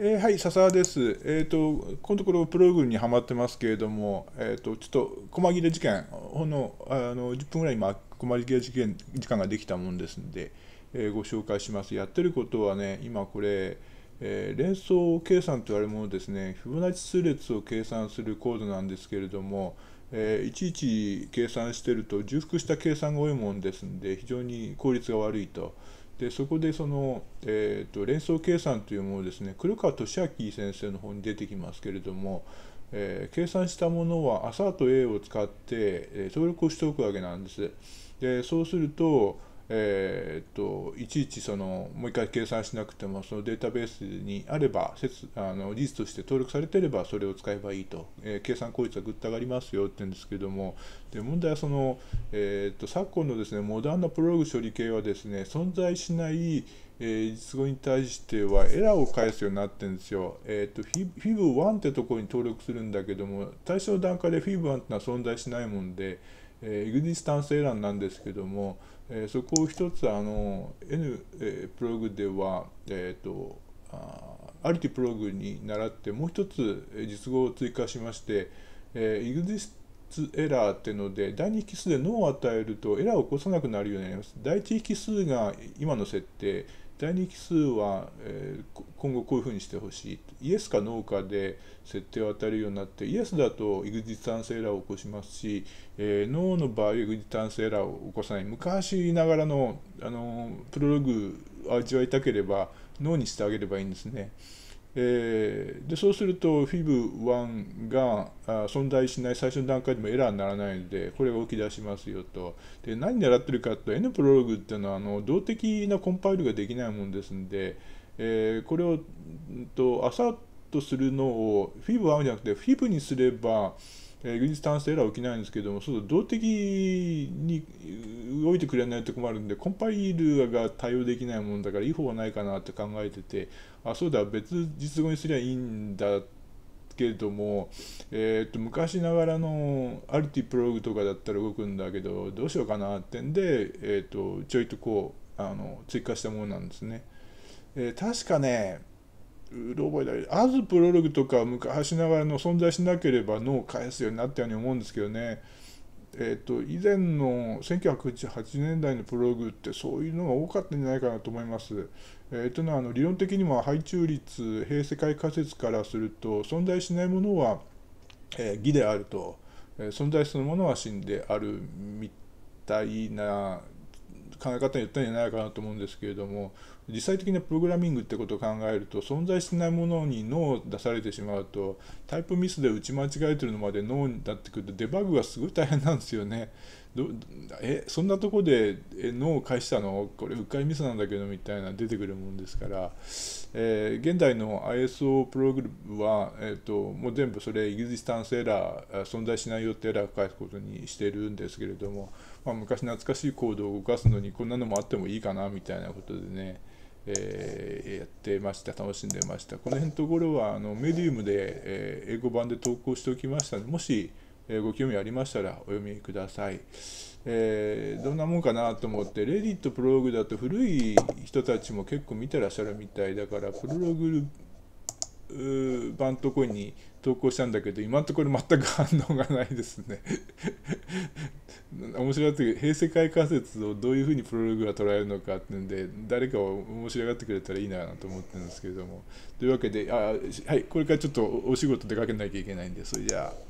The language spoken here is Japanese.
えー、はい、笹です。えっ、ー、と、このところプログにはまってますけれども、えっ、ー、と、ちょっと、細切れ事件、ほんの、あの、10分ぐらい今、細切れ事件、時間ができたもんですんで、えご紹介します。やってることはね、今これ、え連想計算と言われるものですね、フィボナッチ数列を計算するコードなんですけれども、えいちいち計算してると重複した計算が多いもんですんで、非常に効率が悪いと。でそこでその、えーと、連想計算というものですね黒川俊明先生の方に出てきますけれども、えー、計算したものはアサート A を使って、え登録をしておくわけなんです。でそうすると、えーと、いちいちそのもう一回計算しなくてもそのデータベースにあればあの事実として登録されていればそれを使えばいいと、えー、計算効率はぐっと上がりますよって言うんですけどもで問題はその、えーと、昨今のです、ね、モダンなプログ処理系はですね存在しないえー、実語に対してはエラーを返すようになってるんですよ。えっ、ー、と、FIB1 ってところに登録するんだけども、最初の段階で FIB1 ってのは存在しないもんで、えー、エグディスタンスエラーなんですけども、えー、そこを一つあの N、えー、プログでは、えーと、あアリティプログに習ってもう一つ実語を追加しまして、えー、エグディスエラーっていうので第2引数で脳を与えるとエラーを起こさなくなるようになります。第1引数が今の設定第に奇数は、えー、今後こういうふうにしてほしいイエスかノーかで設定を与えるようになってイエスだとイグジタンスエラーを起こしますし、えー、ノーの場合エグジタンスエラーを起こさない昔ながらのあのプロログを味わいたければノーにしてあげればいいんですね。えー、でそうすると FIB1 が存在しない最初の段階でもエラーにならないのでこれが起き出しますよとで何狙ってるかと N プロログっていうのはあの動的なコンパイルができないもんですんで、えー、これを、えと、アサートするのを FIB1 じゃなくて FIB にすれば、えー、技術単性エラー起きないんですけども、そう動的に動いてくれないと困るんで、コンパイルが対応できないもんだから、いい方はないかなって考えてて、あ、そうだ、別実語にすりゃいいんだけれども、えー、っと昔ながらのアルティプログとかだったら動くんだけど、どうしようかなってんで、えー、っとちょいとこうあの追加したものなんですね。えー、確かね、うろ覚えだけアズプロログとか昔ながらの存在しなければ脳を返すようになったように思うんですけどね、えーと、以前の1908年代のプロログってそういうのが多かったんじゃないかなと思います。えー、というのはあの理論的にも配中率平世界仮説からすると存在しないものは、えー、義であると、えー、存在するものは真であるみたいな考え方にったんじゃないかなと思うんですけれども実際的なプログラミングってことを考えると存在しないものに脳を出されてしまうとタイプミスで打ち間違えてるのまで脳になってくるとデバッグがすごい大変なんですよねどえそんなとこで脳を返したのこれ迂回ミスなんだけどみたいな出てくるもんですから、えー、現代の ISO プログラムは、えーと、もう全部それイグジスタンスエラー存在しないよってエラーを返すことにしてるんですけれども、まあ、昔懐かしいコードを動かすのにこんなのもあってもいいかなみたいなことでねえー、やってました楽しんでましたこの辺のところはあのメディウムで、えー、英語版で投稿しておきましたの、ね、でもしご興味ありましたらお読みください。えー、どんなもんかなと思って、レディットプロローグだと古い人たちも結構見てらっしゃるみたいだから、プロローグ版とこに投稿したんだけど、今のところ全く反応がないですね。面白がって平成界仮説をどういうふうにプロローグが捉えるのかっていうんで誰かを面白がってくれたらいいなと思ってるんですけれどもというわけであ、はい、これからちょっとお仕事出かけなきゃいけないんでそれじゃあ。